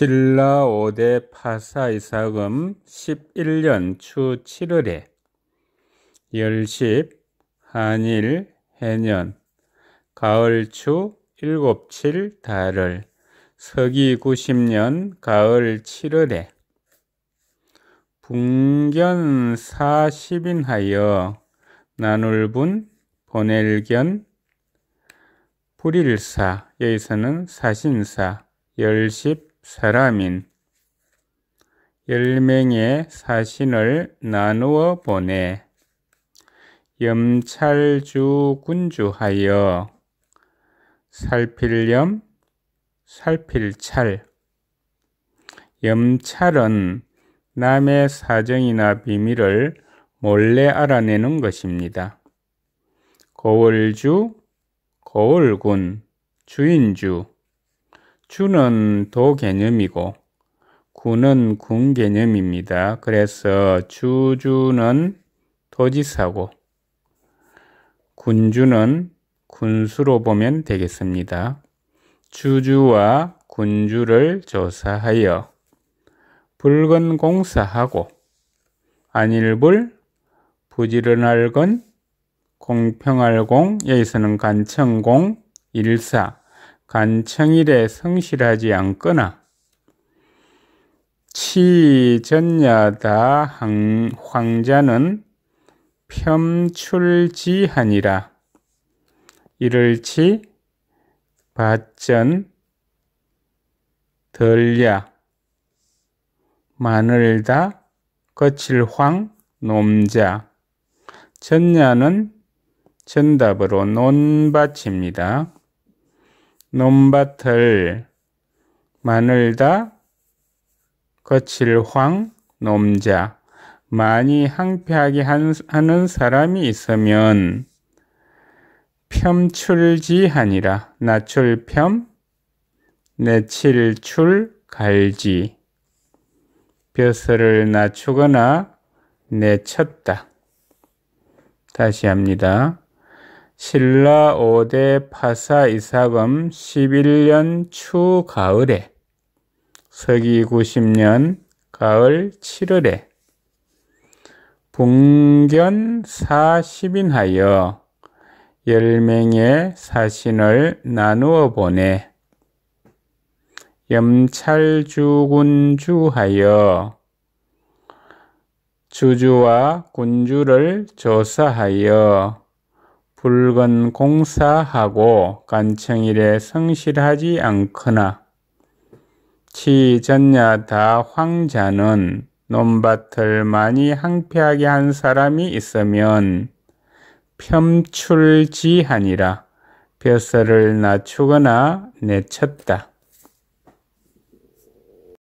신라 5대 파사 이사금 11년 추 7월에 열십 한일 해년 가을추 일곱칠 달을 서기 90년 가을 7월에 붕견 4 0인하여 나눌분 보낼견 불일사 여기서는 사신사 열십 사람인 열명의 사신을 나누어 보내 염찰주 군주하여 살필염 살필찰 염찰은 남의 사정이나 비밀을 몰래 알아내는 것입니다. 고월주, 고월군, 주인주 주는 도 개념이고 군은 군 개념입니다. 그래서 주주는 도지사고 군주는 군수로 보면 되겠습니다. 주주와 군주를 조사하여 붉은 공사하고 안일불 부지런할 건 공평할 공 여기서는 간청공 일사 간청일에 성실하지 않거나 치전야다 황자는 폄출지하니라 이를 치 밭전 덜야 마늘다 거칠황 놈자 전야는 전답으로 논밭입니다. 논밭을 마늘다 거칠황 놈자 많이 항폐하게 하는 사람이 있으면 폄출지하니라 나출편 내칠출 갈지 벼슬을 낮추거나 내쳤다. 다시 합니다. 신라 5대 파사 이사범 11년 추 가을에 서기 90년 가을 7월에 봉견 사십인하여 열명의 사신을 나누어 보내 염찰주군 주하여 주주와 군주를 조사하여 붉은 공사하고 간청일에 성실하지 않거나 치전야다 황자는 논밭을 많이 항폐하게 한 사람이 있으면 폄출지하니라 벼슬을 낮추거나 내쳤다.